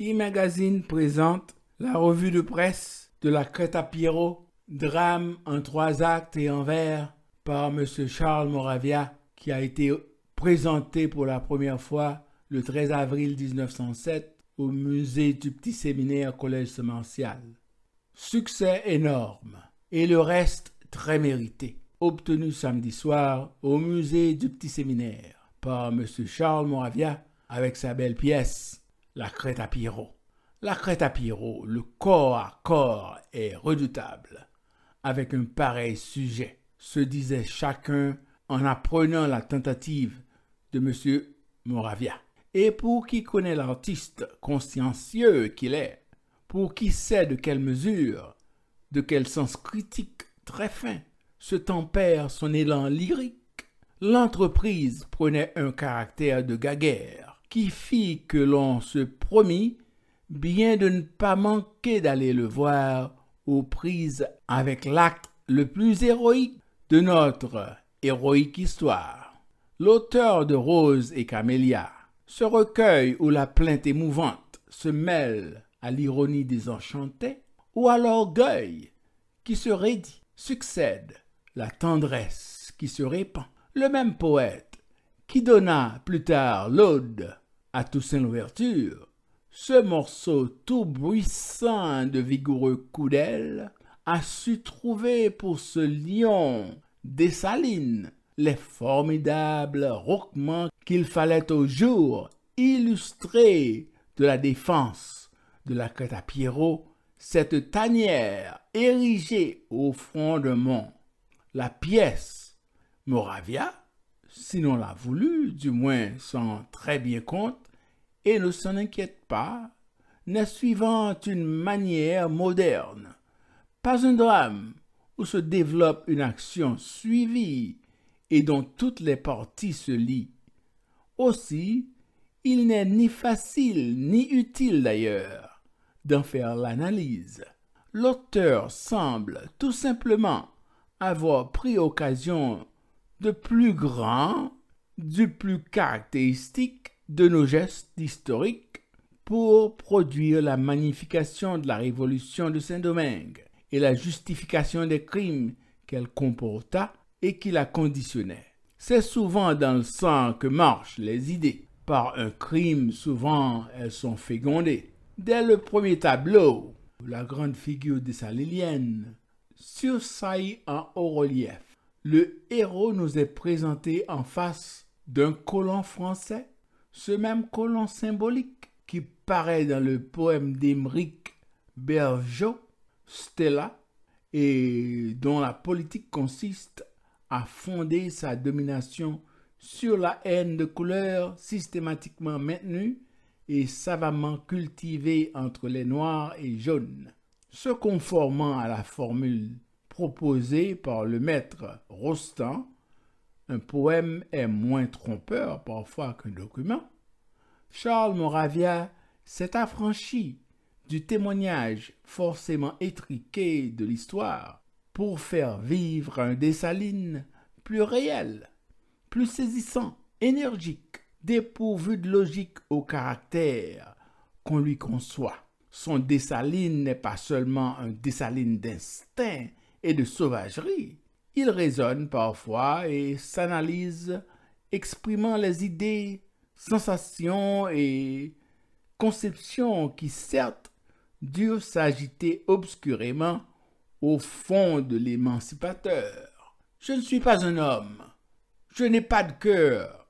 e-magazine présente la revue de presse de la Crête à Pierrot, drame en trois actes et en vers par M. Charles Moravia, qui a été présenté pour la première fois le 13 avril 1907 au musée du Petit Séminaire Collège Semencial. Succès énorme et le reste très mérité, obtenu samedi soir au musée du Petit Séminaire par M. Charles Moravia avec sa belle pièce la crête à Pierrot. La crête à Pierrot, le corps à corps est redoutable. Avec un pareil sujet, se disait chacun en apprenant la tentative de M. Moravia. Et pour qui connaît l'artiste consciencieux qu'il est, pour qui sait de quelle mesure, de quel sens critique très fin se tempère son élan lyrique, l'entreprise prenait un caractère de gaguère qui fit que l'on se promit bien de ne pas manquer d'aller le voir aux prises avec l'acte le plus héroïque de notre héroïque histoire. L'auteur de Rose et Camélia, ce recueil où la plainte émouvante se mêle à l'ironie désenchantée ou à l'orgueil qui se raidit, succède la tendresse qui se répand. Le même poète qui donna plus tard l'Aude à Toussaint l'ouverture, ce morceau tout bruissant de vigoureux coups d'aile a su trouver pour ce lion des salines les formidables roquements qu'il fallait au jour illustrer de la défense de la crête à Pierrot, cette tanière érigée au front de mont. La pièce Moravia sinon l'a voulu, du moins sans très bien compte, et ne s'en inquiète pas, n'est suivant une manière moderne, pas un drame où se développe une action suivie et dont toutes les parties se lient. Aussi, il n'est ni facile ni utile d'ailleurs d'en faire l'analyse. L'auteur semble tout simplement avoir pris occasion de plus grand, du plus caractéristique de nos gestes historiques pour produire la magnification de la révolution de Saint-Domingue et la justification des crimes qu'elle comporta et qui la conditionnait. C'est souvent dans le sang que marchent les idées. Par un crime, souvent, elles sont fécondées. Dès le premier tableau, la grande figure de Saléliennes sursaillit en haut relief le héros nous est présenté en face d'un colon français, ce même colon symbolique qui paraît dans le poème d'Emeric Berjo Stella, et dont la politique consiste à fonder sa domination sur la haine de couleur systématiquement maintenue et savamment cultivée entre les noirs et jaunes. Se conformant à la formule proposé par le maître Rostand, un poème est moins trompeur parfois qu'un document, Charles Moravia s'est affranchi du témoignage forcément étriqué de l'histoire pour faire vivre un Dessalines plus réel, plus saisissant, énergique, dépourvu de logique au caractère qu'on lui conçoit. Son Dessalines n'est pas seulement un dessaline d'instinct, et de sauvagerie. Il raisonne parfois et s'analyse, exprimant les idées, sensations et conceptions qui certes durent s'agiter obscurément au fond de l'émancipateur. Je ne suis pas un homme. Je n'ai pas de cœur.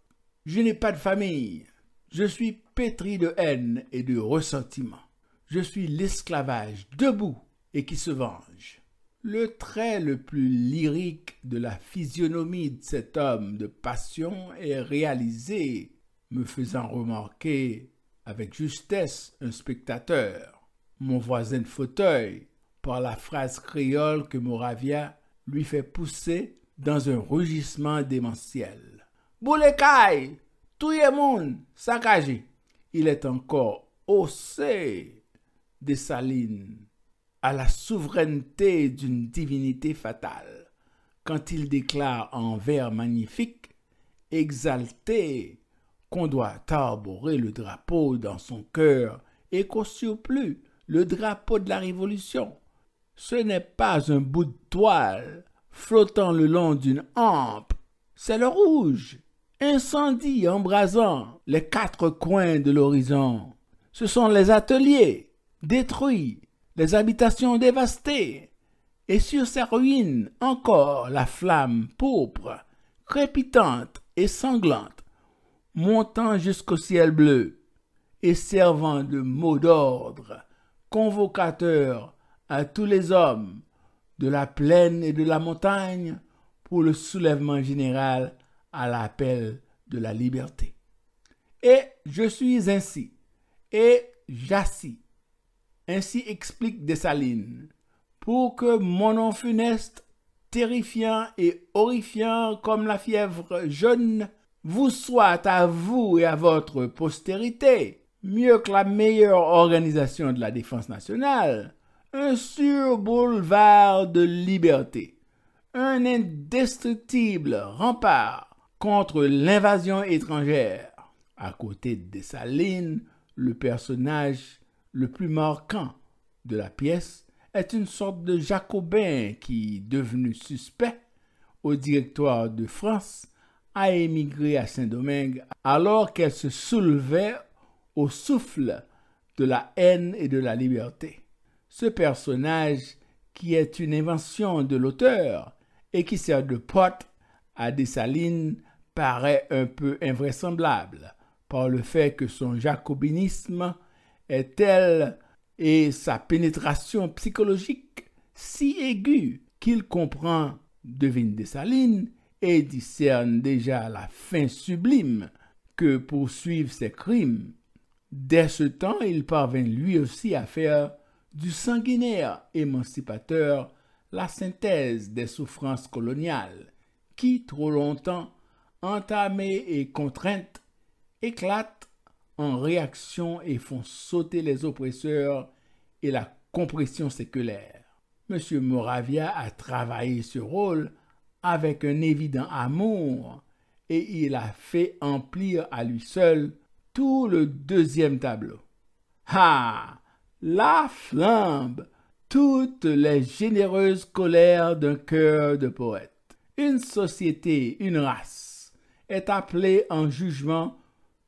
Je n'ai pas de famille. Je suis pétri de haine et de ressentiment. Je suis l'esclavage debout et qui se venge. Le trait le plus lyrique de la physionomie de cet homme de passion est réalisé, me faisant remarquer avec justesse un spectateur, mon voisin de fauteuil, par la phrase créole que Moravia lui fait pousser dans un rugissement démentiel. Boulecai, tout le monde, Il est encore haussé des salines à la souveraineté d'une divinité fatale, quand il déclare en vers magnifique, exalté, qu'on doit arborer le drapeau dans son cœur et qu'au surplus, le drapeau de la Révolution, ce n'est pas un bout de toile flottant le long d'une hampe, c'est le rouge, incendie embrasant les quatre coins de l'horizon. Ce sont les ateliers détruits, les habitations dévastées, et sur ces ruines encore la flamme pourpre, crépitante et sanglante, montant jusqu'au ciel bleu, et servant de mot d'ordre, convocateur à tous les hommes, de la plaine et de la montagne, pour le soulèvement général à l'appel de la liberté. Et je suis ainsi, et j'assis, ainsi explique Dessalines. Pour que mon nom funeste, terrifiant et horrifiant comme la fièvre jaune, vous soit à vous et à votre postérité, mieux que la meilleure organisation de la défense nationale, un sûr boulevard de liberté, un indestructible rempart contre l'invasion étrangère. À côté de Dessalines, le personnage le plus marquant de la pièce est une sorte de jacobin qui, devenu suspect au directoire de France, a émigré à Saint-Domingue alors qu'elle se soulevait au souffle de la haine et de la liberté. Ce personnage, qui est une invention de l'auteur et qui sert de porte à Dessalines, paraît un peu invraisemblable par le fait que son jacobinisme est telle et sa pénétration psychologique si aiguë qu'il comprend, devine salines et discerne déjà la fin sublime que poursuivent ses crimes. Dès ce temps, il parvint lui aussi à faire du sanguinaire émancipateur la synthèse des souffrances coloniales qui, trop longtemps entamées et contraintes, éclatent en réaction et font sauter les oppresseurs et la compression séculaire. M. Moravia a travaillé ce rôle avec un évident amour et il a fait emplir à lui seul tout le deuxième tableau. Ah La flambe Toutes les généreuses colères d'un cœur de poète. Une société, une race, est appelée en jugement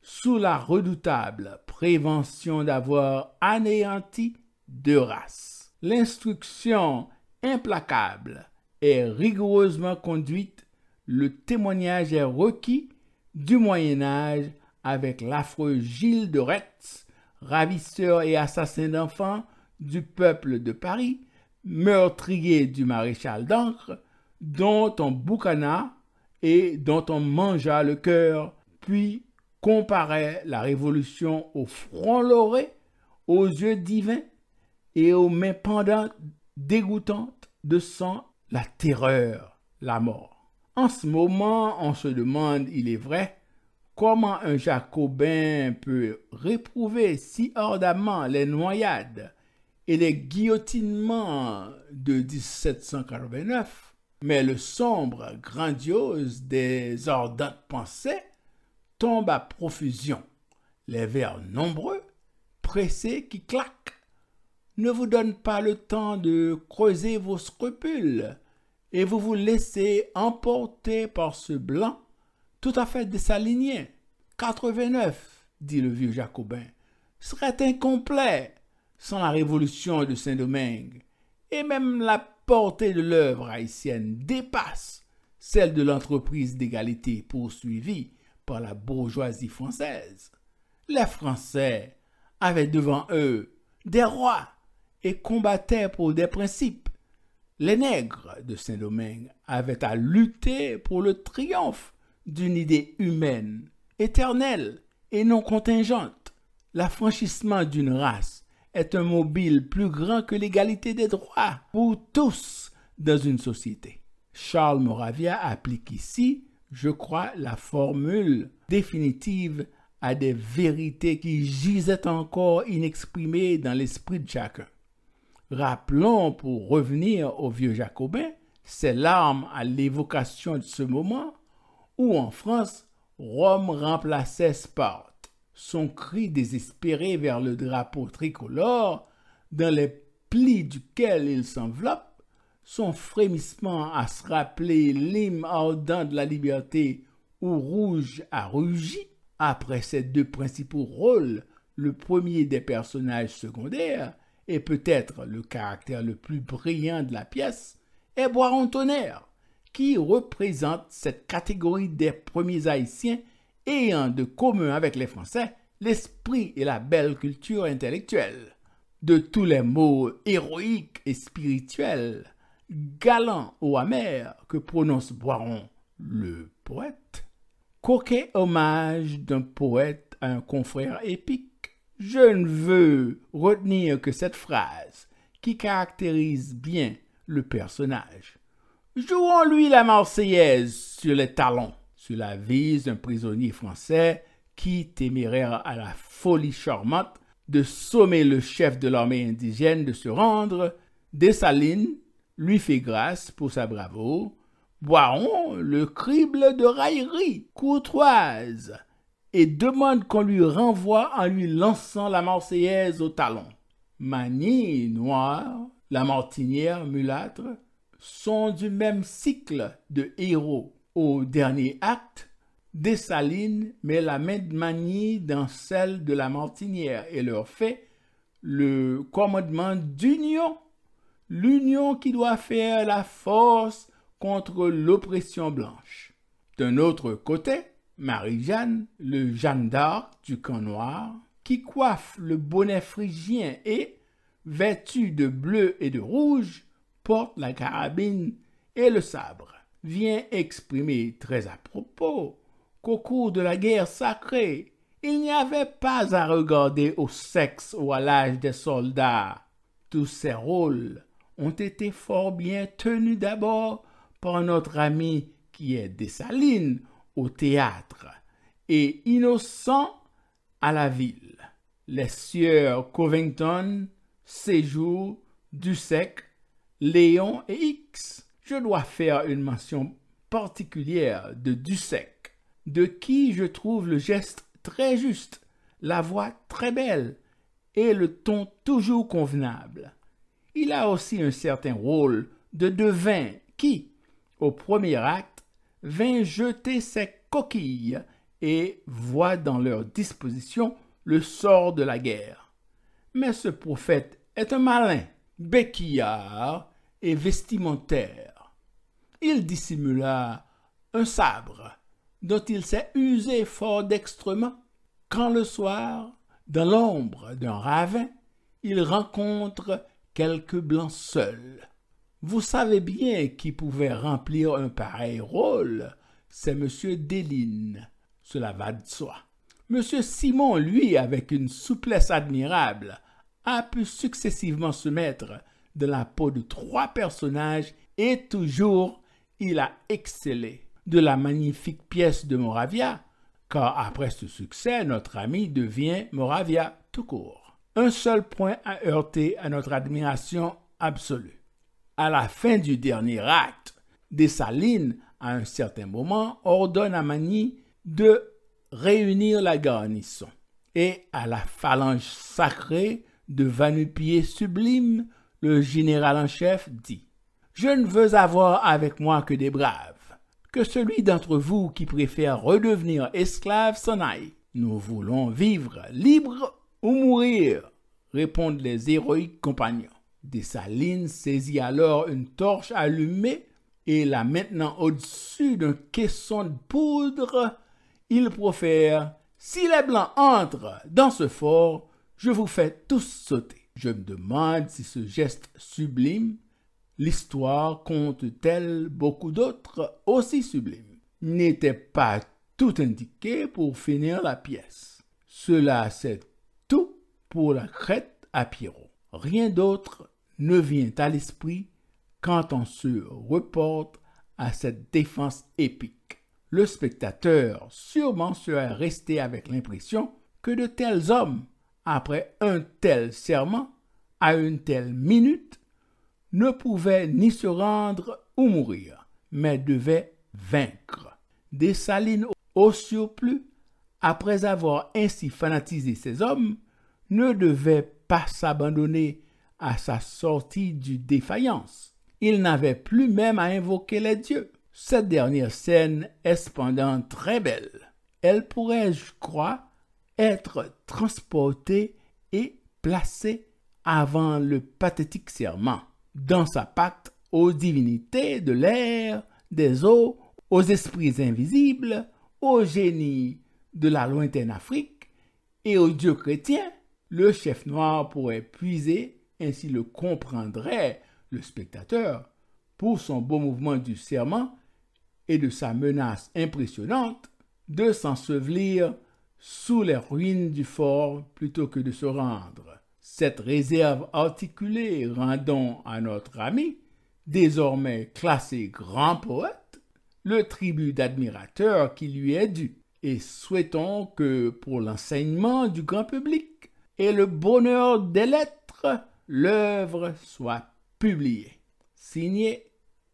sous la redoutable prévention d'avoir anéanti deux races. L'instruction implacable est rigoureusement conduite, le témoignage est requis du Moyen Âge avec l'affreux Gilles de Retz, ravisseur et assassin d'enfants du peuple de Paris, meurtrier du maréchal d'Ancre, dont on boucana et dont on mangea le cœur, puis comparait la révolution au front lauré, aux yeux divins et aux mains pendantes dégoûtantes de sang, la terreur, la mort. En ce moment, on se demande, il est vrai, comment un jacobin peut réprouver si ardemment les noyades et les guillotinements de 1789, mais le sombre grandiose des ardentes pensées Tombe à profusion. Les vers nombreux, pressés qui claquent, ne vous donnent pas le temps de creuser vos scrupules et vous vous laissez emporter par ce blanc tout à fait désaligné. 89, dit le vieux jacobin, serait incomplet sans la révolution de Saint-Domingue, et même la portée de l'œuvre haïtienne dépasse celle de l'entreprise d'égalité poursuivie par la bourgeoisie française. Les Français avaient devant eux des rois et combattaient pour des principes. Les nègres de Saint-Domingue avaient à lutter pour le triomphe d'une idée humaine, éternelle et non contingente. L'affranchissement d'une race est un mobile plus grand que l'égalité des droits pour tous dans une société. Charles Moravia applique ici je crois, la formule définitive à des vérités qui gisaient encore inexprimées dans l'esprit de chacun. Rappelons, pour revenir au vieux jacobin, ses larmes à l'évocation de ce moment où en France, Rome remplaçait Sparte. Son cri désespéré vers le drapeau tricolore, dans les plis duquel il s'enveloppe, son frémissement à se rappeler l'hymne ardent de la liberté où Rouge a rugi, après ses deux principaux rôles, le premier des personnages secondaires, et peut-être le caractère le plus brillant de la pièce, est Boiron-Tonnerre, qui représente cette catégorie des premiers Haïtiens ayant de commun avec les Français l'esprit et la belle culture intellectuelle. De tous les mots héroïques et spirituels, galant ou amer que prononce Boiron le poète, coquet hommage d'un poète à un confrère épique, je ne veux retenir que cette phrase qui caractérise bien le personnage. Jouons-lui la Marseillaise sur les talons, sur la vise d'un prisonnier français qui, téméraire à la folie charmante de sommer le chef de l'armée indigène de se rendre, Dessalines lui fait grâce pour sa bravoure. Boiron le crible de raillerie courtoise et demande qu'on lui renvoie en lui lançant la Marseillaise au talon. Mani Noir, la Martinière mulâtre, sont du même cycle de héros. Au dernier acte, Dessalines met la main de Mani dans celle de la Martinière et leur fait le commandement d'union l'union qui doit faire la force contre l'oppression blanche. D'un autre côté, Marie-Jeanne, le Jeanne d'Arc du camp noir, qui coiffe le bonnet phrygien et, vêtu de bleu et de rouge, porte la carabine et le sabre, vient exprimer très à propos qu'au cours de la guerre sacrée, il n'y avait pas à regarder au sexe ou à l'âge des soldats. Tous ces rôles ont été fort bien tenus d'abord par notre ami qui est Dessalines au théâtre et Innocent à la ville. Les sieurs Covington, Séjour, Dussek, Léon et X. Je dois faire une mention particulière de Dussek, de qui je trouve le geste très juste, la voix très belle et le ton toujours convenable il a aussi un certain rôle de devin qui, au premier acte, vint jeter ses coquilles et voit dans leur disposition le sort de la guerre. Mais ce prophète est un malin, béquillard et vestimentaire. Il dissimula un sabre dont il s'est usé fort dextrement quand le soir, dans l'ombre d'un ravin, il rencontre quelques blancs seuls. Vous savez bien qui pouvait remplir un pareil rôle, c'est M. Deline, Cela va de soi. M. Simon, lui, avec une souplesse admirable, a pu successivement se mettre de la peau de trois personnages et toujours il a excellé de la magnifique pièce de Moravia, car après ce succès, notre ami devient Moravia tout court un seul point a heurter à notre admiration absolue. À la fin du dernier acte, Dessalines, à un certain moment, ordonne à Mani de réunir la garnison et à la phalange sacrée de Vanupier sublime, le général en chef dit Je ne veux avoir avec moi que des braves. Que celui d'entre vous qui préfère redevenir esclave s'en aille. Nous voulons vivre libres ou mourir, répondent les héroïques compagnons. Dessalines saisit alors une torche allumée et la maintenant au-dessus d'un caisson de poudre, il profère Si les Blancs entrent dans ce fort, je vous fais tous sauter. Je me demande si ce geste sublime, l'histoire compte-t-elle beaucoup d'autres aussi sublimes, n'était pas tout indiqué pour finir la pièce. Cela s'est pour la crête à Pierrot. Rien d'autre ne vient à l'esprit quand on se reporte à cette défense épique. Le spectateur sûrement serait resté avec l'impression que de tels hommes, après un tel serment, à une telle minute, ne pouvaient ni se rendre ou mourir, mais devaient vaincre. salines au surplus, après avoir ainsi fanatisé ces hommes, ne devait pas s'abandonner à sa sortie du défaillance. Il n'avait plus même à invoquer les dieux. Cette dernière scène est cependant très belle. Elle pourrait, je crois, être transportée et placée avant le pathétique serment, dans sa pacte aux divinités de l'air, des eaux, aux esprits invisibles, aux génies de la lointaine Afrique et aux dieux chrétiens le chef noir pourrait puiser, ainsi le comprendrait le spectateur, pour son beau mouvement du serment et de sa menace impressionnante de s'ensevelir sous les ruines du fort plutôt que de se rendre. Cette réserve articulée rendons à notre ami, désormais classé grand poète, le tribut d'admirateur qui lui est dû, et souhaitons que pour l'enseignement du grand public, et le bonheur des lettres, l'œuvre soit publiée. Signé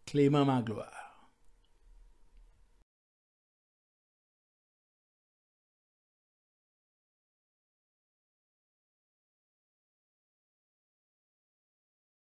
Clément Magloire.